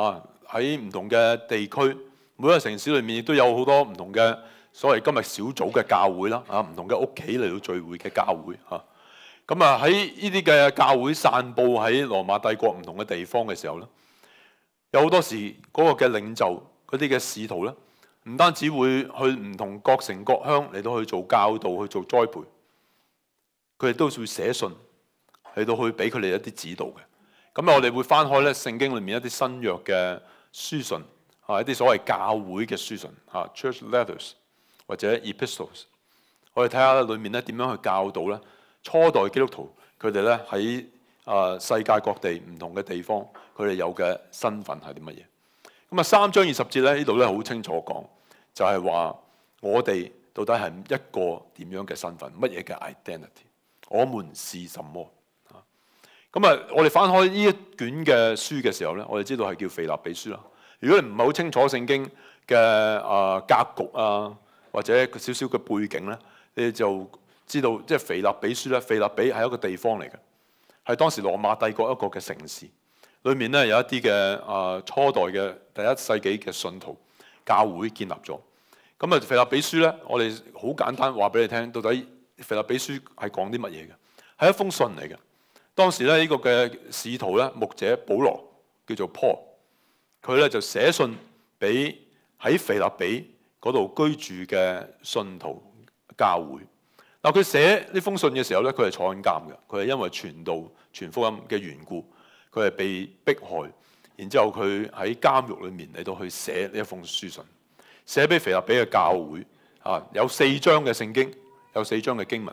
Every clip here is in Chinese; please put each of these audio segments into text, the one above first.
啊！喺唔同嘅地區，每個城市裏面亦都有好多唔同嘅所謂今日小組嘅教會啦。啊，唔同嘅屋企嚟到聚會嘅教會。嚇，咁啊喺呢啲嘅教會散佈喺羅馬帝國唔同嘅地方嘅時候咧，有好多時嗰個嘅領袖、嗰啲嘅使徒咧，唔單止會去唔同各城各鄉嚟到去做教導、去做栽培，佢哋都會寫信嚟到去俾佢哋一啲指導嘅。咁我哋會翻開咧聖經裏面一啲新約嘅書信，啊一啲所謂教會嘅書信，嚇 church letters 或者 epistles，我哋睇下裏面咧點樣去教導咧初代基督徒佢哋咧喺啊世界各地唔同嘅地方佢哋有嘅身份係啲乜嘢？咁啊三章二十節咧呢度咧好清楚講，就係話我哋到底係一個點樣嘅身份，乜嘢嘅 identity？我们是什麼？咁啊，我哋翻開呢一卷嘅書嘅時候咧，我哋知道係叫腓立比書啦。如果你唔係好清楚聖經嘅啊格局啊，或者少少嘅背景咧，你就知道即係腓立比書咧，腓立比係一個地方嚟嘅，係當時羅馬帝國一個嘅城市，裏面咧有一啲嘅啊初代嘅第一世紀嘅信徒教會建立咗。咁啊，腓立比書咧，我哋好簡單話俾你聽，到底腓立比書係講啲乜嘢嘅？係一封信嚟嘅。當時咧，呢個嘅使徒咧，牧者保羅叫做 Paul，佢咧就寫信俾喺腓立比嗰度居住嘅信徒教會。嗱，佢寫呢封信嘅時候咧，佢係坐緊監嘅，佢係因為傳道、傳福音嘅緣故，佢係被迫害，然之後佢喺監獄裏面嚟到去寫呢一封書信，寫俾腓立比嘅教會。啊，有四章嘅聖經，有四章嘅經文。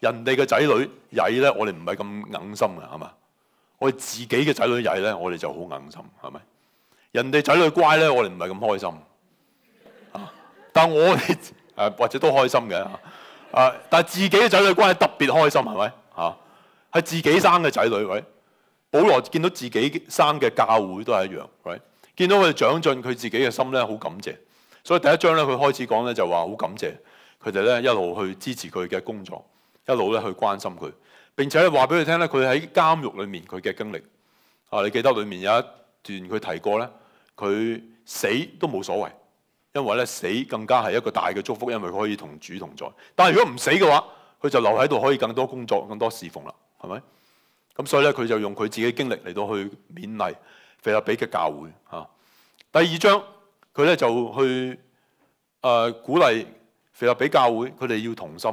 人哋嘅仔女曳咧，我哋唔係咁硬心啊，係嘛？我哋自己嘅仔女曳咧，我哋就好硬心，係咪？人哋仔女乖咧，我哋唔係咁開心。但我哋誒或者都開心嘅。啊，但系自己嘅仔女乖係特別開心，係咪？嚇，係自己生嘅仔女，喂。保羅見到自己生嘅教會都係一樣，喂。見到佢长进，佢自己嘅心咧，好感謝。所以第一章咧，佢開始講咧就話好感謝佢哋咧一路去支持佢嘅工作。一路咧去关心佢，并且咧话俾佢听咧，佢喺监狱里面佢嘅经历啊，你记得里面有一段佢提过咧，佢死都冇所谓，因为咧死更加系一个大嘅祝福，因为佢可以同主同在。但系如果唔死嘅话，佢就留喺度可以更多工作、更多侍奉啦，系咪？咁所以咧，佢就用佢自己经历嚟到去勉励肥立比嘅教会啊。第二章佢咧就去诶鼓励肥立比教会，佢哋要同心。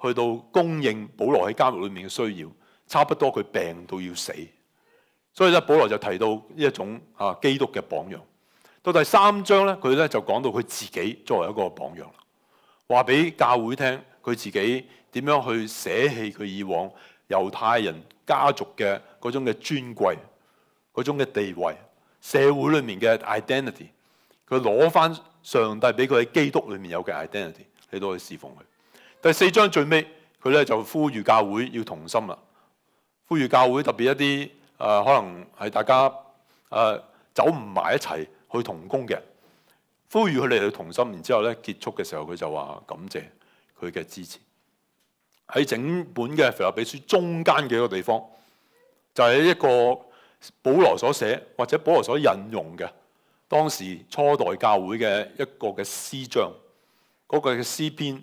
去到供應保羅喺監獄裏面嘅需要，差不多佢病到要死，所以咧，保羅就提到一種啊基督嘅榜樣。到第三章咧，佢咧就講到佢自己作為一個榜樣，話俾教會聽佢自己點樣去捨棄佢以往猶太人家族嘅嗰種嘅尊貴、嗰種嘅地位、社會裏面嘅 identity，佢攞翻上帝俾佢喺基督裏面有嘅 identity 都可去侍奉佢。第四章最尾，佢咧就呼籲教會要同心啦，呼籲教會特別一啲誒可能係大家誒走唔埋一齊去同工嘅，呼籲佢哋去同心。然之後咧結束嘅時候，佢就話感謝佢嘅支持。喺整本嘅腓立比書中間一個地方，就係一個保羅所寫或者保羅所引用嘅當時初代教會嘅一個嘅詩章，嗰個嘅詩篇。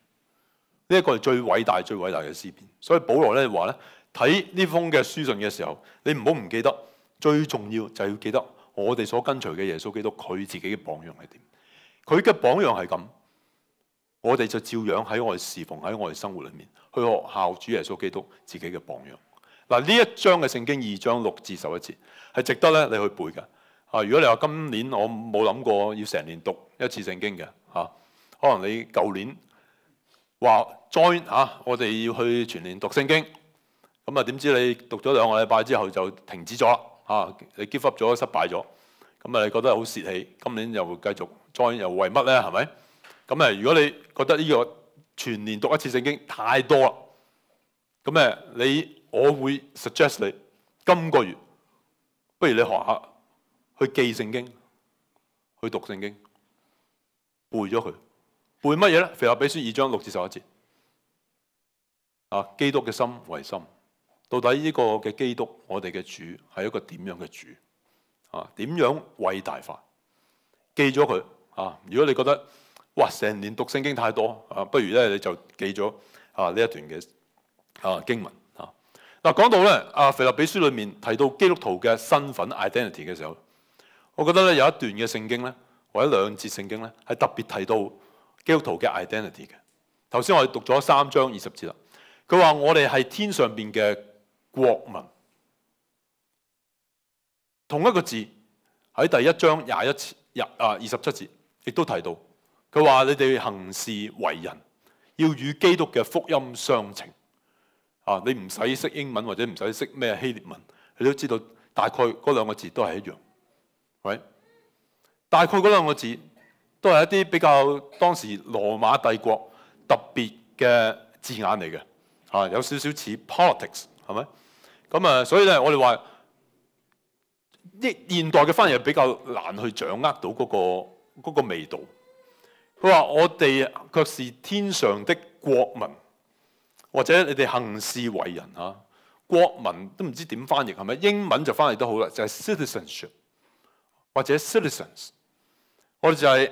呢一个系最伟大、最伟大嘅诗篇。所以保罗咧话咧，睇呢封嘅书信嘅时候，你唔好唔记得，最重要就系要记得我哋所跟随嘅耶稣基督，佢自己嘅榜样系点，佢嘅榜样系咁，我哋就照样喺我哋侍奉、喺我哋生活里面去学校主耶稣基督自己嘅榜样。嗱呢一章嘅圣经二章六至十一节系值得咧你去背嘅啊！如果你话今年我冇谂过要成年读一次圣经嘅啊，可能你旧年。話 join 嚇，我哋要去全年讀聖經。咁啊，點知你讀咗兩個禮拜之後就停止咗啦你 give up 咗，失敗咗。咁啊，你覺得好泄氣。今年又繼續 join，又為乜咧？係咪？咁啊，如果你覺得呢個全年讀一次聖經太多啦，咁誒你，我會 suggest 你今個月不如你學下去記聖經，去讀聖經，背咗佢。背乜嘢咧？肥立比书二章六至十一节啊，基督嘅心为心，到底呢个嘅基督，我哋嘅主系一个点样嘅主啊？点样伟大化？记咗佢啊！如果你觉得哇，成年读圣经太多啊，不如咧你就记咗啊呢一段嘅啊经文啊。嗱，讲到咧啊，肥立比书里面提到基督徒嘅身份 identity 嘅时候，我觉得咧有一段嘅圣经咧，或者两节圣经咧，系特别提到。基督徒嘅 identity 嘅，頭先我哋讀咗三章二十節啦。佢話我哋係天上邊嘅國民，同一個字喺第一章廿一、廿啊二十七節亦都提到。佢話你哋行事為人要與基督嘅福音相稱。啊，你唔使識英文或者唔使識咩希臘文，你都知道大概嗰兩個字都係一樣。喂，大概嗰兩個字。都係一啲比較當時羅馬帝國特別嘅字眼嚟嘅，嚇有少少似 politics 係咪？咁啊，所以咧我哋話啲現代嘅翻譯比較難去掌握到嗰個個味道。佢話我哋卻是天上的國民，或者你哋行事為人嚇國民都唔知點翻譯係咪英文就翻譯都好啦，就係 citizenship 或者 citizens，我哋就係。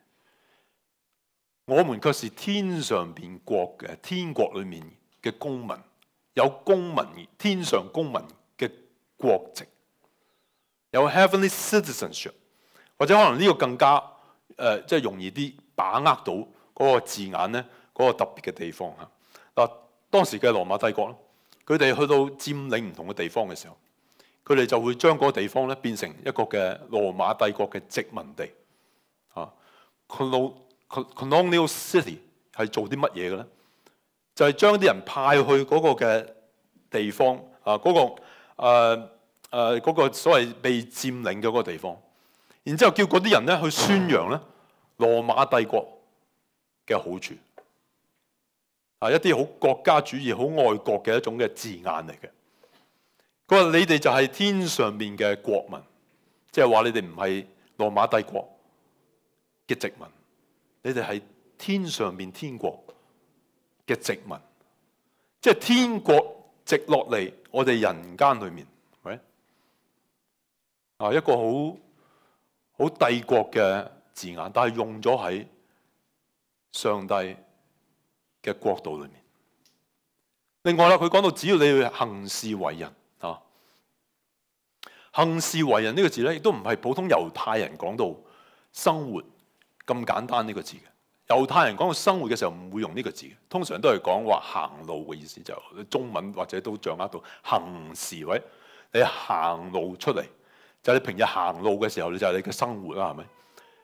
我們却是天上邊國嘅天國裏面嘅公民，有公民天上公民嘅國籍，有 heavenly citizenship，或者可能呢個更加誒即係容易啲把握到嗰個字眼咧，嗰個特別嘅地方吓。嗱。當時嘅羅馬帝國咧，佢哋去到佔領唔同嘅地方嘅時候，佢哋就會將個地方咧變成一個嘅羅馬帝國嘅殖民地啊，佢到。colonial city 係做啲乜嘢嘅咧？就係將啲人派去嗰個嘅地方啊，嗰個誒誒嗰個所謂被佔領嘅嗰個地方，然之後叫嗰啲人咧去宣揚咧羅馬帝國嘅好處啊，一啲好國家主義、好愛國嘅一種嘅字眼嚟嘅。佢話你哋就係天上面嘅國民，即係話你哋唔係羅馬帝國嘅殖民。你哋係天上邊天国嘅殖民，即係天国直落嚟我哋人間裏面，喂啊一個好好帝國嘅字眼，但係用咗喺上帝嘅國度裏面。另外啦，佢講到只要你去行事為人啊，行事為人呢個字咧，亦都唔係普通猶太人講到生活。咁簡單呢個字嘅，猶太人講生活嘅時候唔會用呢個字，通常都係講話行路嘅意思，就中文或者都掌握到行時位，你行路出嚟，就係你平日行路嘅時候，你就係你嘅生活啦，係咪？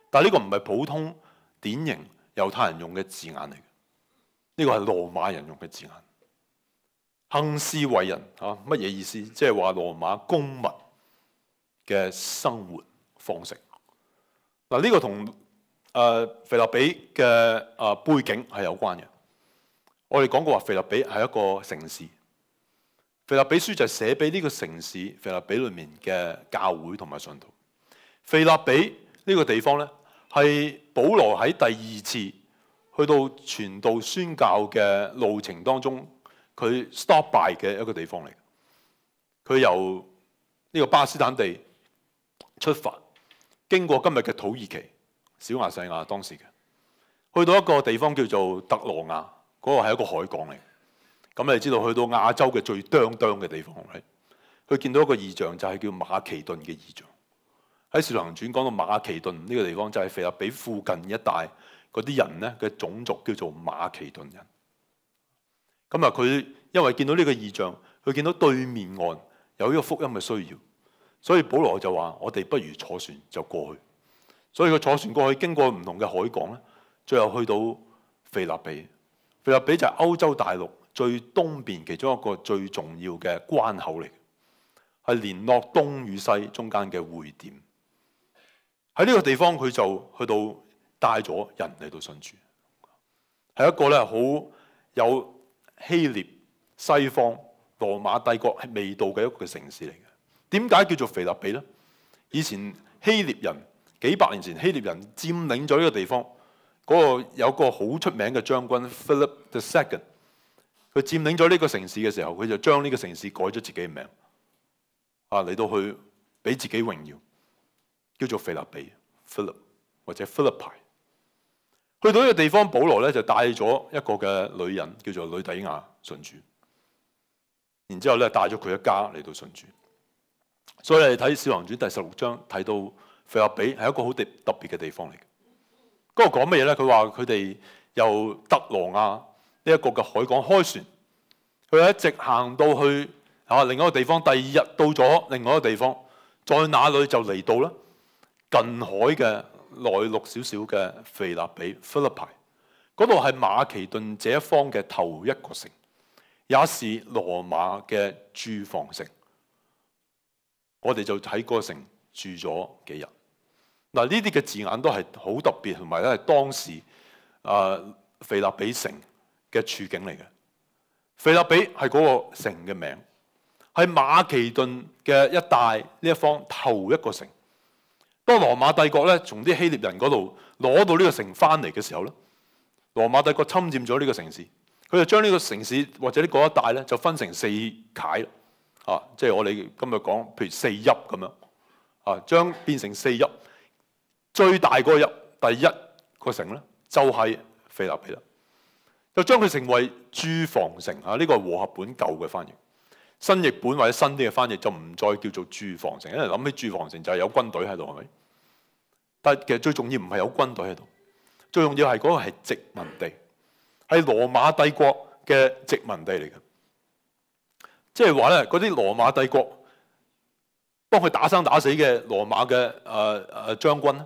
但係呢個唔係普通典型猶太人用嘅字眼嚟，呢個係羅馬人用嘅字眼，行斯偉人嚇，乜嘢意思？即係話羅馬公民嘅生活方式。嗱呢個同誒腓立比嘅誒背景係有關嘅。我哋講過話腓立比係一個城市，腓立比書就係寫俾呢個城市腓立比裏面嘅教會同埋信徒。腓立比呢個地方咧，係保羅喺第二次去到傳道宣教嘅路程當中，佢 stop by 嘅一個地方嚟。佢由呢個巴斯坦地出發，經過今日嘅土耳其。小亞細亞當時嘅，去到一個地方叫做特羅亞，嗰個係一個海港嚟。咁你知道去到亞洲嘅最釒啄嘅地方，佢見到一個異象，就係叫馬其頓嘅異象。喺《使徒行傳》講到馬其頓呢個地方，就係肥立比附近一帶嗰啲人咧嘅種族叫做馬其頓人。咁啊，佢因為見到呢個異象，佢見到對面岸有呢個福音嘅需要，所以保羅就話：我哋不如坐船就過去。所以佢坐船過去，經過唔同嘅海港咧，最後去到腓立比。腓立比就係歐洲大陸最東邊其中一個最重要嘅關口嚟，係連絡東與西中間嘅匯點。喺呢個地方，佢就去到帶咗人嚟到信主，係一個咧好有希臘西方羅馬帝國味道嘅一個城市嚟嘅。點解叫做腓立比咧？以前希臘人。幾百年前希臘人佔領咗呢個地方，嗰個有個好出名嘅將軍 Philip the Second，佢佔領咗呢個城市嘅時候，佢就將呢個城市改咗自己嘅名，啊嚟到去俾自己榮耀，叫做菲立比 Philip 或者 Philippi。去到呢個地方，保羅咧就帶咗一個嘅女人叫做女底亞信主，然之後咧帶咗佢一家嚟到信主。所以你睇《小王傳》第十六章睇到。肥立比係一個好特特別嘅地方嚟嘅。嗰度講乜嘢咧？佢話佢哋由德羅亞呢一個嘅海港開船，佢一直行到去啊另一個地方。第二日到咗另外一個地方，在哪裏就嚟到啦？近海嘅內陸少少嘅肥立比 （Philippi），嗰度係馬其頓這一方嘅頭一個城，也是羅馬嘅住房城。我哋就喺個城住咗幾日。嗱，呢啲嘅字眼都係好特別，同埋咧係當時啊腓立比城嘅處境嚟嘅。腓立比係嗰個城嘅名，係馬其頓嘅一帶呢一方頭一個城。當羅馬帝國咧從啲希臘人嗰度攞到呢個城翻嚟嘅時候咧，羅馬帝國侵佔咗呢個城市，佢就將呢個城市或者呢個一帶咧就分成四解，啊，即係我哋今日講譬如四邑咁樣，啊，將變成四邑。最大個入第一個城咧，就係菲立比啦，就將佢成為住房城啊！呢個係和合本舊嘅翻譯，新譯本或者新啲嘅翻譯就唔再叫做住房城。一諗起住房城就係有軍隊喺度，係咪？但係其實最重要唔係有軍隊喺度，最重要係嗰個係殖民地，係羅馬帝國嘅殖民地嚟嘅。即係話咧，嗰啲羅馬帝國幫佢打生打死嘅羅馬嘅诶将將軍。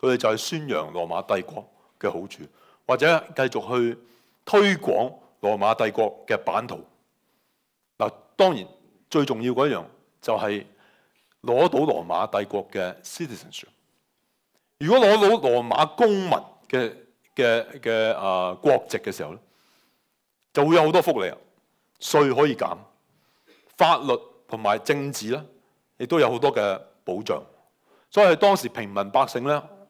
佢哋就係宣揚羅馬帝國嘅好處，或者繼續去推廣羅馬帝國嘅版圖。嗱，當然最重要嗰一樣就係攞到羅馬帝國嘅 citizenship。如果攞到羅馬公民嘅嘅嘅啊國籍嘅時候咧，就會有好多福利啊，税可以減，法律同埋政治咧亦都有好多嘅保障。所以當時平民百姓咧。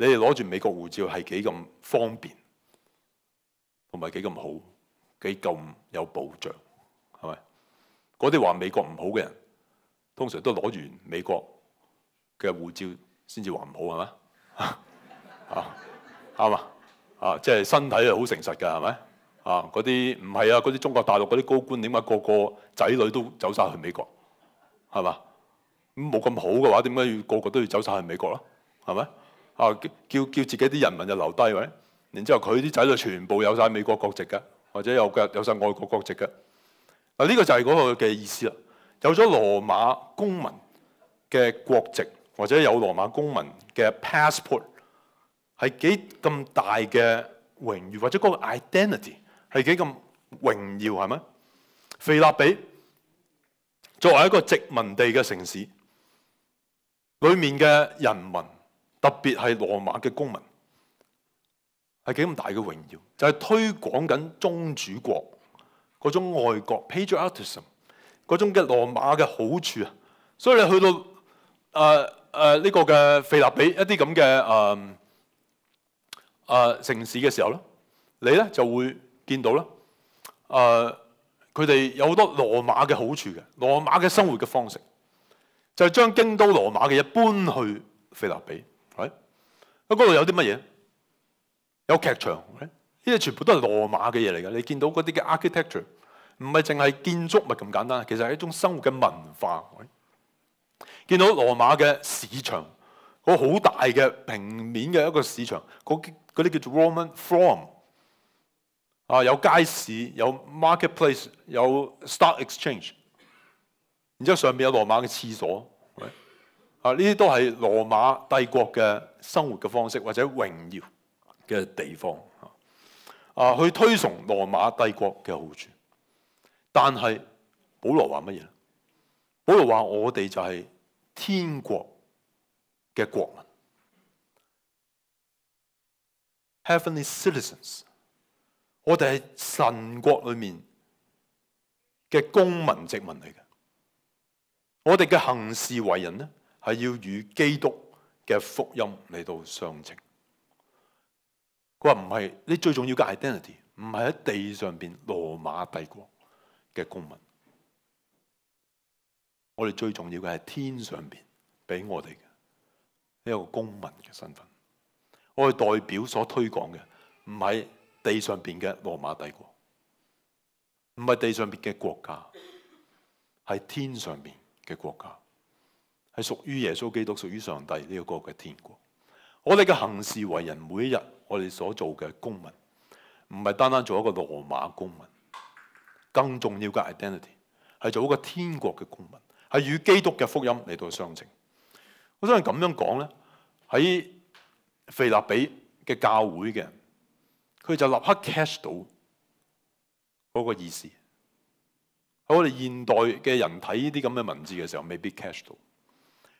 你哋攞住美國護照係幾咁方便，同埋幾咁好，幾咁有保障，係咪？嗰啲話美國唔好嘅人，通常都攞住美國嘅護照先至話唔好，係咪？啊嘛，啊即係身體係好誠實嘅，係咪？啊嗰啲唔係啊，嗰啲中國大陸嗰啲高官點解個個仔女都走晒去美國，係嘛？咁冇咁好嘅話，點解要個個都要走晒去美國啦？係咪？啊！叫叫自己啲人民就留低喂，然之後佢啲仔女全部有晒美國國籍嘅，或者有嘅有晒外國國籍嘅。嗱，呢個就係嗰個嘅意思啦。有咗羅馬公民嘅國籍，或者有羅馬公民嘅 passport，係幾咁大嘅榮譽，或者嗰個 identity 係幾咁榮耀，係咪？肥立比作為一個殖民地嘅城市，裏面嘅人民。特別係羅馬嘅公民係幾咁大嘅榮耀，就係推廣緊宗主國嗰種愛國 patriotism，嗰種嘅羅馬嘅好處啊！所以你去到诶诶呢個嘅費拉比一啲咁嘅诶诶城市嘅時候咧，你咧就會見到啦。誒佢哋有好多羅馬嘅好處嘅羅馬嘅生活嘅方式，就係將京都羅馬嘅嘢搬去費拉比。嗰度有啲乜嘢？有劇場，呢啲全部都係羅馬嘅嘢嚟嘅。你見到嗰啲嘅 architecture，唔係淨係建築物咁簡單，其實係一種生活嘅文化。見到羅馬嘅市場，個好大嘅平面嘅一個市場，嗰啲叫做 Roman Forum。啊，有街市，有 marketplace，有 stock exchange。然之後上面有羅馬嘅廁所。啊！呢啲都係羅馬帝國嘅生活嘅方式，或者榮耀嘅地方。啊，去推崇羅馬帝國嘅好處。但係保羅話乜嘢？保羅話：我哋就係天國嘅國民 （Heavenly citizens）。我哋係神國裏面嘅公民、殖民嚟嘅。我哋嘅行事為人咧？系要與基督嘅福音嚟到相稱。佢話唔係，你最重要嘅 identity 唔係喺地上边羅馬帝國嘅公民。我哋最重要嘅係天上邊俾我哋嘅一個公民嘅身份。我哋代表所推廣嘅唔係地上边嘅羅馬帝國，唔係地上边嘅國家，係天上邊嘅國家。系屬於耶穌基督、屬於上帝呢個國嘅天國。我哋嘅行事為人，每一日我哋所做嘅公民，唔係單單做一個羅馬公民，更重要嘅 identity 係做一個天國嘅公民，係與基督嘅福音嚟到相稱。我想咁樣講咧，喺肥立比嘅教會嘅，佢就立刻 catch 到嗰個意思。喺我哋現代嘅人睇呢啲咁嘅文字嘅時候，未必 catch 到。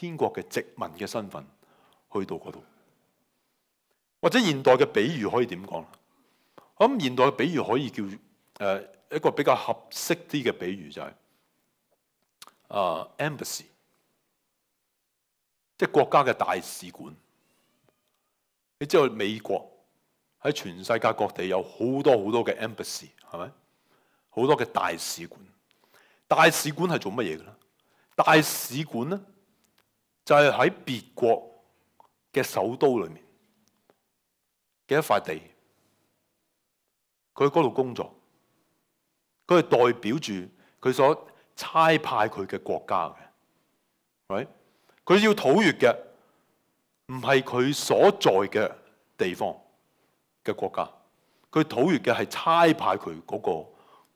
天國嘅殖民嘅身份去到嗰度，或者現代嘅比喻可以點講咧？咁現代嘅比喻可以叫誒一個比較合適啲嘅比喻就係啊 e m b a s s y 即系國家嘅大使館。你知道美國喺全世界各地有好多好多嘅 e m b a s s y 係咪？好多嘅大使館，大使館係做乜嘢嘅咧？大使館咧？就係喺別國嘅首都裏面嘅一塊地，佢喺嗰度工作，佢係代表住佢所差派佢嘅國家嘅，係佢要討越嘅，唔係佢所在嘅地方嘅國家，佢討越嘅係差派佢嗰個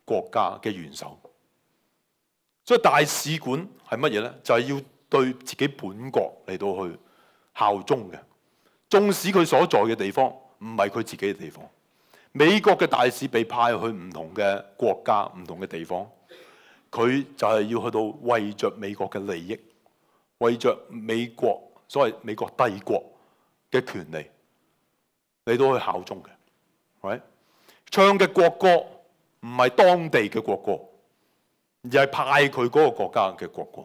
國家嘅元首。所以大使館係乜嘢咧？就係要。對自己本國嚟到去效忠嘅，縱使佢所在嘅地方唔係佢自己嘅地方，美國嘅大使被派去唔同嘅國家、唔同嘅地方，佢就係要去到為着美國嘅利益，為着美國所謂美國帝國嘅權利嚟到去效忠嘅。喂，唱嘅國歌唔係當地嘅國歌，而係派佢嗰個國家嘅國歌。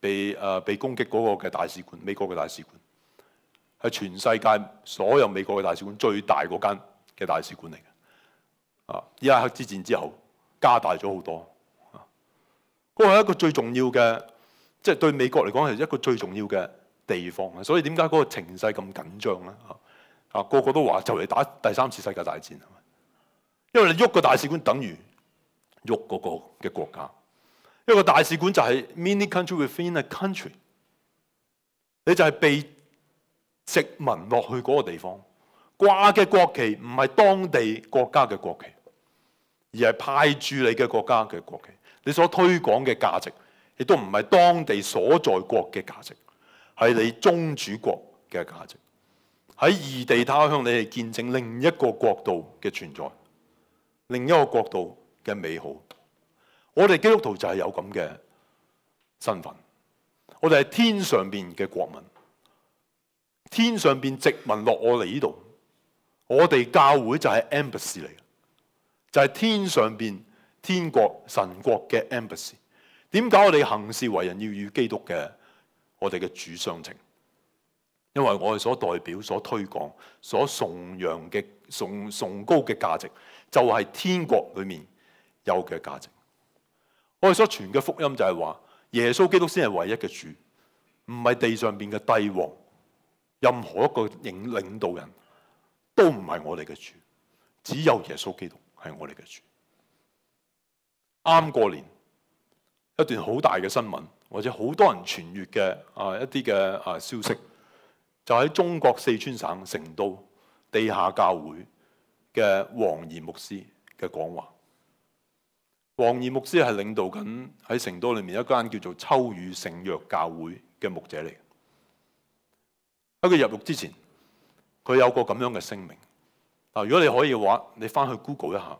被誒被攻擊嗰個嘅大使館，美國嘅大使館係全世界所有美國嘅大使館最大嗰間嘅大使館嚟嘅。啊，伊拉克之戰之後加大咗好多。嗰個係一個最重要嘅，即係對美國嚟講係一個最重要嘅地方啊！所以點解嗰個情勢咁緊張咧？啊啊個個都話就嚟打第三次世界大戰，因為你喐個大使館，等於喐嗰個嘅國家。一個大使館就係 mini country within a country，你就係被殖民落去嗰個地方，掛嘅國旗唔係當地國家嘅國旗，而係派驻你嘅國家嘅國旗。你所推廣嘅價值亦都唔係當地所在國嘅價值，係你宗主國嘅價值。喺異地他乡，你哋見證另一個國度嘅存在，另一個國度嘅美好。我哋基督徒就系有咁嘅身份，我哋系天上边嘅国民，天上边殖民落我哋呢度。我哋教会就系 e m b a s s y 嚟嘅，就系天上边天国神国嘅 e m b a s s y 点解我哋行事为人要与基督嘅我哋嘅主相称？因为我哋所代表、所推广、所崇扬嘅崇崇高嘅价值，就系天国里面有嘅价值。我哋所傳嘅福音就係話，耶穌基督先係唯一嘅主，唔係地上边嘅帝王，任何一個領领導人都唔係我哋嘅主，只有耶穌基督係我哋嘅主。啱過年一段好大嘅新聞，或者好多人傳阅嘅啊一啲嘅啊消息，就喺中國四川省成都地下教會嘅黃賢牧師嘅講話。王二牧师系领导紧喺成都里面一间叫做秋雨圣约教会嘅牧者嚟喺佢入狱之前，佢有个咁样嘅声明。嗱，如果你可以嘅话，你翻去 Google 一下，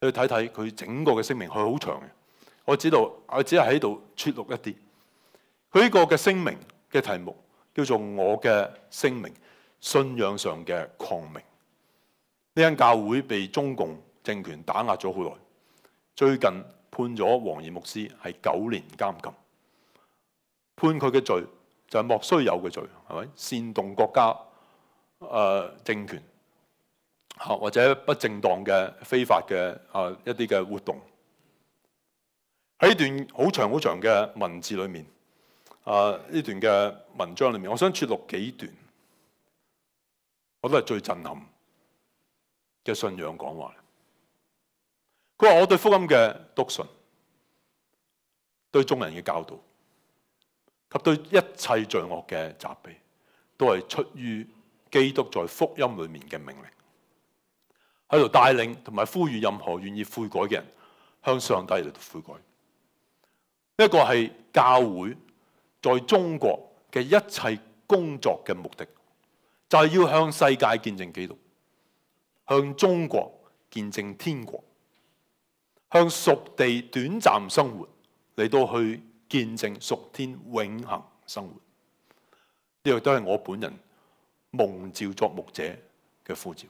你睇睇佢整个嘅声明，佢好长嘅。我知道，我只系喺度出录一啲。佢呢个嘅声明嘅题目叫做《我嘅声明》，信仰上嘅抗命。呢间教会被中共政权打压咗好耐。最近判咗王仁牧师系九年监禁，判佢嘅罪就系莫须有嘅罪，系咪煽动国家诶政权吓或者不正当嘅非法嘅啊一啲嘅活动喺呢段好长好长嘅文字里面啊呢段嘅文章里面，我想揭录几段，我都系最震撼嘅信仰讲话。佢話：，我對福音嘅笃信，對眾人嘅教導，及對一切罪惡嘅責備，都係出於基督在福音裏面嘅命令，喺度帶領同埋呼籲任何願意悔改嘅人向上帝嚟悔改。呢一個係教會在中國嘅一切工作嘅目的，就係要向世界見證基督，向中國見證天国。向属地短暂生活，嚟到去见证属天永恒生活。呢个都系我本人蒙召作牧者嘅呼召。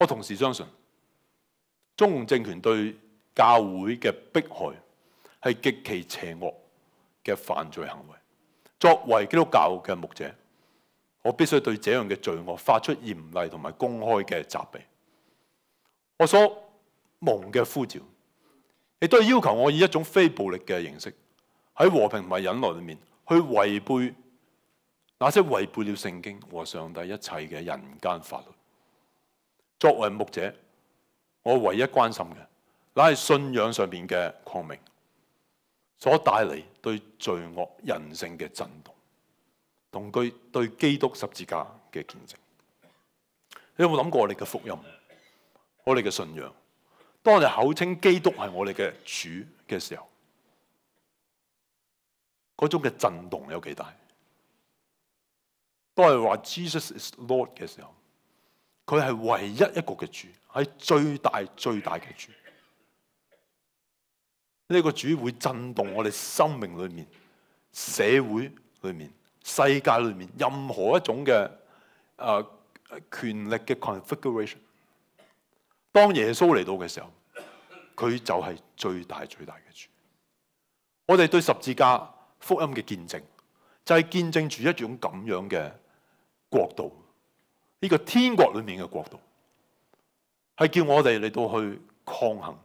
我同时相信，中共政权对教会嘅迫害系极其邪恶嘅犯罪行为。作为基督教嘅牧者，我必须对这样嘅罪恶发出严厉同埋公开嘅责备。我所蒙嘅呼召，亦都系要求我以一种非暴力嘅形式，喺和平同埋忍耐里面去违背那些违背了圣经和上帝一切嘅人间法律。作为牧者，我唯一关心嘅，乃系信仰上边嘅狂明所带嚟对罪恶人性嘅震动，同对对基督十字架嘅见证。你有冇谂过我哋嘅福音？我哋嘅信仰，當我哋口稱基督係我哋嘅主嘅時候，嗰種嘅震動有幾大？當我哋話 Jesus is Lord 嘅時候，佢係唯一一個嘅主，係最大最大嘅主。呢個主會震動我哋生命裏面、社會裏面、世界裏面任何一種嘅誒權力嘅 configuration。当耶稣嚟到嘅时候，佢就系最大最大嘅主。我哋对十字架福音嘅见证，就系见证住一种咁样嘅国度，呢个天国里面嘅国度，系叫我哋嚟到去抗衡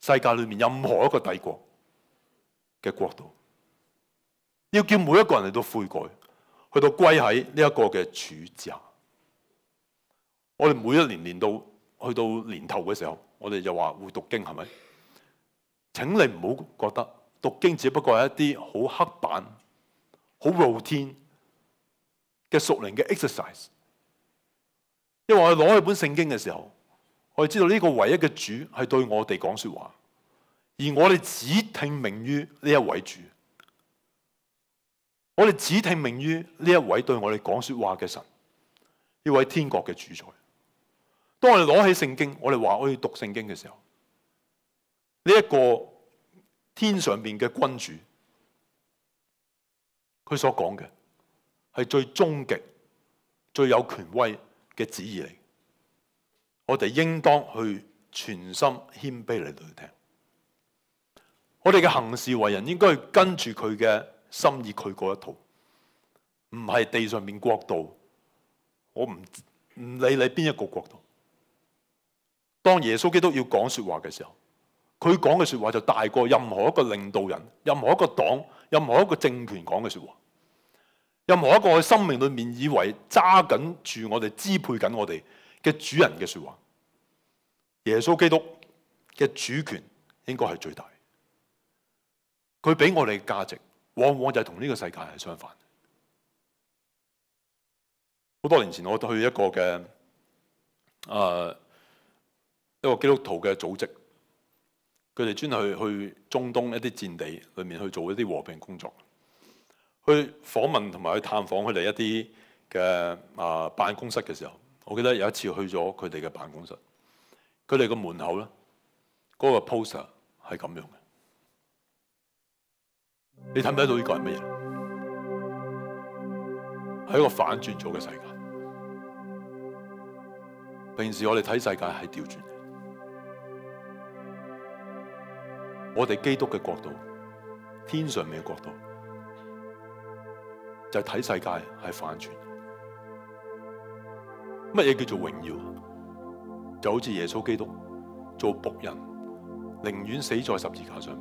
世界里面任何一个帝国嘅国度，要叫每一个人嚟到悔改，去到归喺呢一个嘅主下。我哋每一年年到。去到年头嘅时候，我哋就话会读经，系咪？请你唔好觉得读经只不过系一啲好刻板、好 routine 嘅熟龄嘅 exercise。因为我攞起本圣经嘅时候，我哋知道呢个唯一嘅主系对我哋讲说话，而我哋只听命于呢一位主，我哋只听命于呢一位对我哋讲说话嘅神，呢位天国嘅主宰。当我哋攞起圣经，我哋话我要读圣经嘅时候，呢一个天上边嘅君主，佢所讲嘅系最终极、最有权威嘅旨意嚟，我哋应当去全心谦卑嚟到去听。我哋嘅行事为人应该跟住佢嘅心意，佢嗰一套，唔系地上面国度，我唔唔理你边一个国度。当耶稣基督要讲说话嘅时候，佢讲嘅说话就大过任何一个领导人、任何一个党、任何一个政权讲嘅说话，任何一个喺生命里面以为揸紧住我哋支配紧我哋嘅主人嘅说话，耶稣基督嘅主权应该系最大。佢俾我哋嘅价值，往往就系同呢个世界系相反。好多年前，我去一个嘅诶。一个基督徒嘅组织，佢哋专去去中东一啲战地里面去做一啲和平工作，去访问同埋去探访佢哋一啲嘅啊办公室嘅时候，我记得有一次去咗佢哋嘅办公室，佢哋个门口咧，嗰个 poster 系咁样嘅，你睇唔睇到呢个系乜嘢？系一个反转咗嘅世界。平时我哋睇世界系调转。我哋基督嘅国度，天上面嘅国度，就睇世界系反转。乜嘢叫做荣耀？就好似耶稣基督做仆人，宁愿死在十字架上，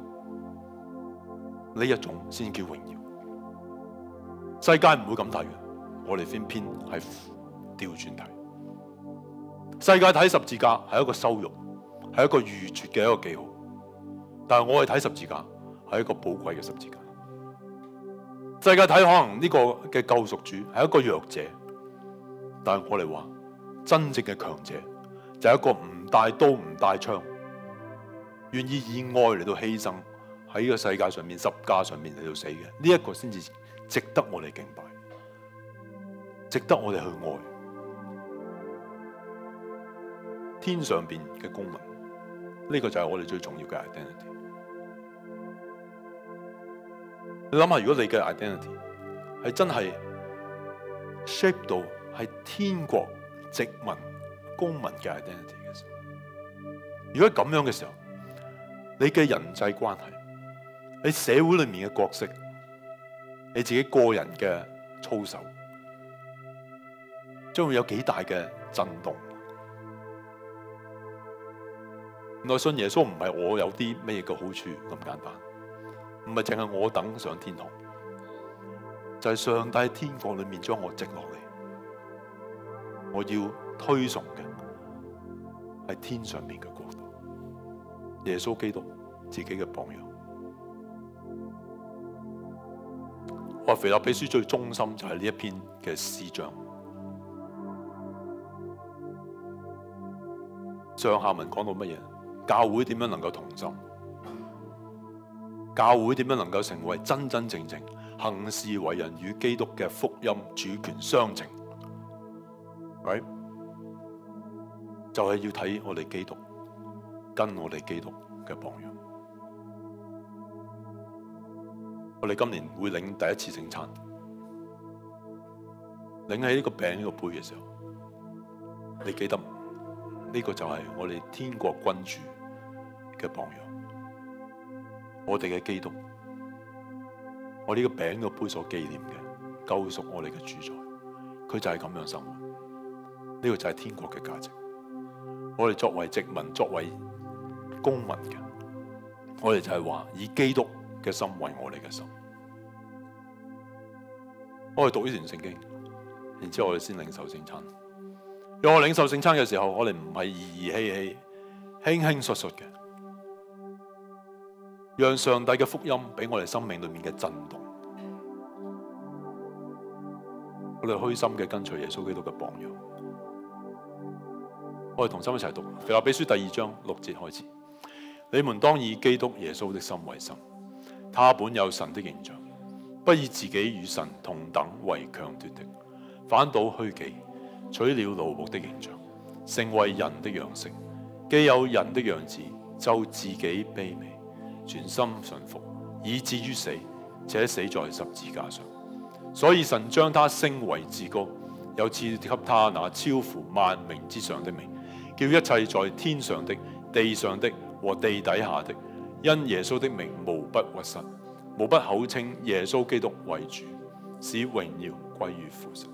呢一种先叫荣耀。世界唔会咁睇嘅，我哋偏偏系调转睇。世界睇十字架系一个羞辱，系一个愚拙嘅一个记号。但系我哋睇十字架系一个宝贵嘅十字架。世界睇可能呢个嘅救赎主系一个弱者，但系我哋话真正嘅强者就系一个唔带刀唔带枪，愿意以爱嚟到牺牲喺呢个世界上面十架上面嚟到死嘅呢一个先至值得我哋敬拜，值得我哋去爱天上边嘅公民。呢个就系我哋最重要嘅 identity。你谂下，如果你嘅 identity 系真系 shape 到系天国殖民公民嘅 identity 嘅时候，如果咁样嘅时候，你嘅人际关系、你社会里面嘅角色、你自己个人嘅操守，将会有几大嘅震动。内信耶稣唔系我有啲咩嘅好处咁简单，唔系净系我等上天堂，就系上帝天国里面将我接落嚟，我要推崇嘅系天上面嘅国度，耶稣基督自己嘅榜样。我话肥立秘书最中心就系呢一篇嘅诗章，上下文讲到乜嘢？教会点样能够同心？教会点样能够成为真真正正行事为人与基督嘅福音主权相称？就系要睇我哋基督，跟我哋基督嘅榜样。我哋今年会领第一次圣餐，领喺呢个饼呢个杯嘅时候，你记得。呢个就系我哋天国君主嘅榜样，我哋嘅基督，我呢个饼嘅杯所纪念嘅救赎我哋嘅主宰，佢就系咁样生活。呢个就系天国嘅价值。我哋作为殖民，作为公民嘅，我哋就系话以基督嘅心为我哋嘅心。我哋读呢段圣经，然之后我哋先领受圣餐。当我领受圣餐嘅时候，我哋唔系儿儿戏戏、轻轻率率嘅，让上帝嘅福音俾我哋生命里面嘅震动，我哋虚心嘅跟随耶稣基督嘅榜样。我哋同心一齐读《提秘书》第二章六节开始：，你们当以基督耶稣的心为心，他本有神的形象，不以自己与神同等为强夺的，反倒虚己。取了奴仆的形象，成为人的样式；既有人的样子，就自己卑微，全心顺服，以至于死，且死在十字架上。所以神将他升为至高，又赐给他那超乎万名之上的名，叫一切在天上的、地上的和地底下的，因耶稣的名，无不屈膝，无不口称耶稣基督为主，使荣耀归于父神。